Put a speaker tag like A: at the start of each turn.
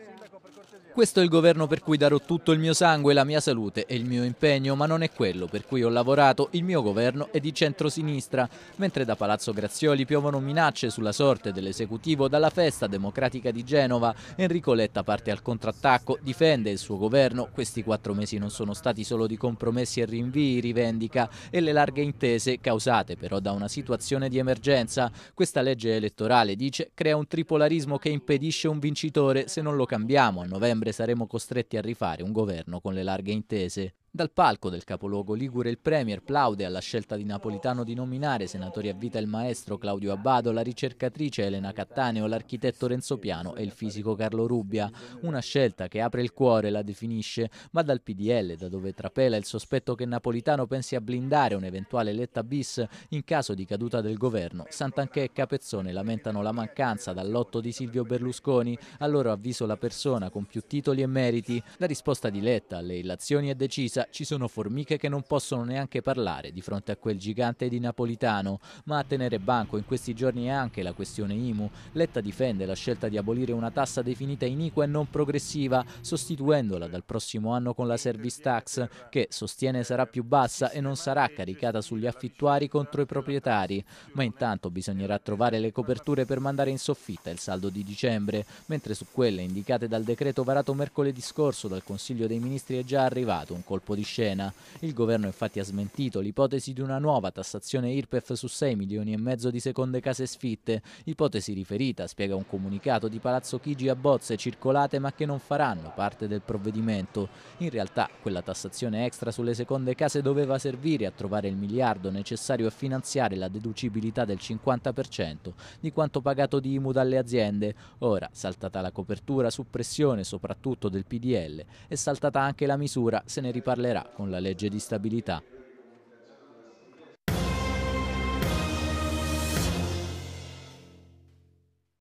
A: Andrea. Questo è il governo per cui darò tutto il mio sangue, la mia salute e il mio impegno, ma non è quello per cui ho lavorato. Il mio governo è di centrosinistra, mentre da Palazzo Grazioli piovono minacce sulla sorte dell'esecutivo dalla festa democratica di Genova. Enrico Letta parte al contrattacco, difende il suo governo. Questi quattro mesi non sono stati solo di compromessi e rinvii, rivendica, e le larghe intese causate però da una situazione di emergenza. Questa legge elettorale, dice, crea un tripolarismo che impedisce un vincitore se non lo cambiamo sappiamo a novembre saremo costretti a rifare un governo con le larghe intese. Dal palco del capoluogo Ligure il Premier plaude alla scelta di Napolitano di nominare senatori a vita il maestro Claudio Abbado, la ricercatrice Elena Cattaneo, l'architetto Renzo Piano e il fisico Carlo Rubbia. Una scelta che apre il cuore, la definisce, ma dal PDL, da dove trapela il sospetto che Napolitano pensi a blindare un'eventuale letta bis in caso di caduta del governo. Sant'Anche e Capezzone lamentano la mancanza dall'otto di Silvio Berlusconi, a loro avviso la persona con più titoli e meriti. La risposta di Letta alle illazioni è decisa sera ci sono formiche che non possono neanche parlare di fronte a quel gigante di Napolitano, ma a tenere banco in questi giorni è anche la questione IMU. Letta difende la scelta di abolire una tassa definita iniqua e non progressiva, sostituendola dal prossimo anno con la service tax, che sostiene sarà più bassa e non sarà caricata sugli affittuari contro i proprietari. Ma intanto bisognerà trovare le coperture per mandare in soffitta il saldo di dicembre, mentre su quelle indicate dal decreto varato mercoledì scorso dal Consiglio dei Ministri è già arrivato un colpo di scena. Il governo infatti ha smentito l'ipotesi di una nuova tassazione IRPEF su 6 milioni e mezzo di seconde case sfitte, ipotesi riferita, spiega un comunicato di Palazzo Chigi a bozze circolate ma che non faranno parte del provvedimento. In realtà quella tassazione extra sulle seconde case doveva servire a trovare il miliardo necessario a finanziare la deducibilità del 50% di quanto pagato di IMU dalle aziende. Ora, saltata la copertura su pressione soprattutto del PDL, è saltata anche la misura, se ne riparlerà parlerà con la legge di stabilità.